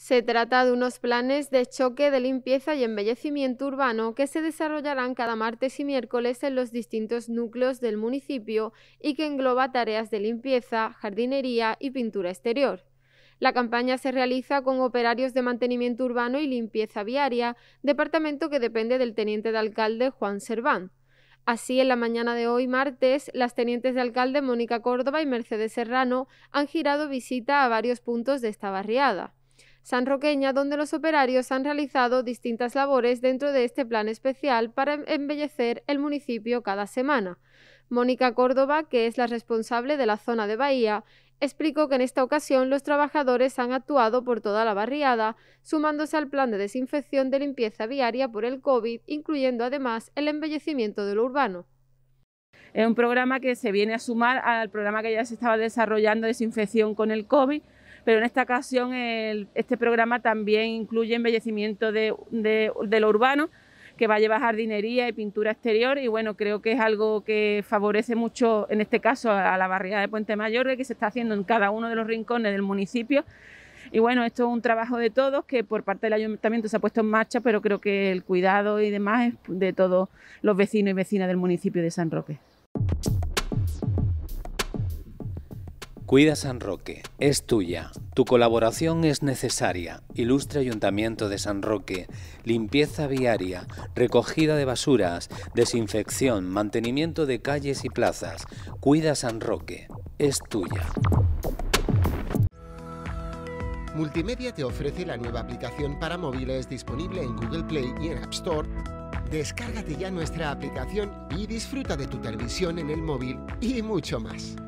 Se trata de unos planes de choque de limpieza y embellecimiento urbano que se desarrollarán cada martes y miércoles en los distintos núcleos del municipio y que engloba tareas de limpieza, jardinería y pintura exterior. La campaña se realiza con operarios de mantenimiento urbano y limpieza viaria, departamento que depende del teniente de alcalde Juan Serván. Así, en la mañana de hoy, martes, las tenientes de alcalde Mónica Córdoba y Mercedes Serrano han girado visita a varios puntos de esta barriada. San Roqueña, donde los operarios han realizado distintas labores dentro de este plan especial para em-, embellecer el municipio cada semana. Mónica Córdoba, que es la responsable de la zona de Bahía, explicó que en esta ocasión los trabajadores han actuado por toda la barriada, sumándose al plan de desinfección de limpieza viaria por el COVID, incluyendo además el embellecimiento de lo urbano. Es un programa que se viene a sumar al programa que ya se estaba desarrollando, desinfección con el COVID, pero en esta ocasión este programa también incluye embellecimiento de, lo urbano, que va a llevar jardinería y pintura exterior y bueno, creo que es algo que favorece mucho en este caso a la barriada de Puente Mayor que se está haciendo en cada uno de los rincones del municipio. Y bueno, esto es un trabajo de todos que por parte del ayuntamiento se ha puesto en marcha, pero creo que el cuidado y demás es de todos los vecinos y vecinas del municipio de San Roque. Cuida San Roque, es tuya. Tu colaboración es necesaria. Ilustre Ayuntamiento de San Roque. Limpieza viaria, recogida de basuras, desinfección, mantenimiento de calles y plazas. Cuida San Roque, es tuya. Multimedia te ofrece la nueva aplicación para móviles disponible en Google Play y en App Store. Descárgate ya nuestra aplicación y disfruta de tu televisión en el móvil y mucho más.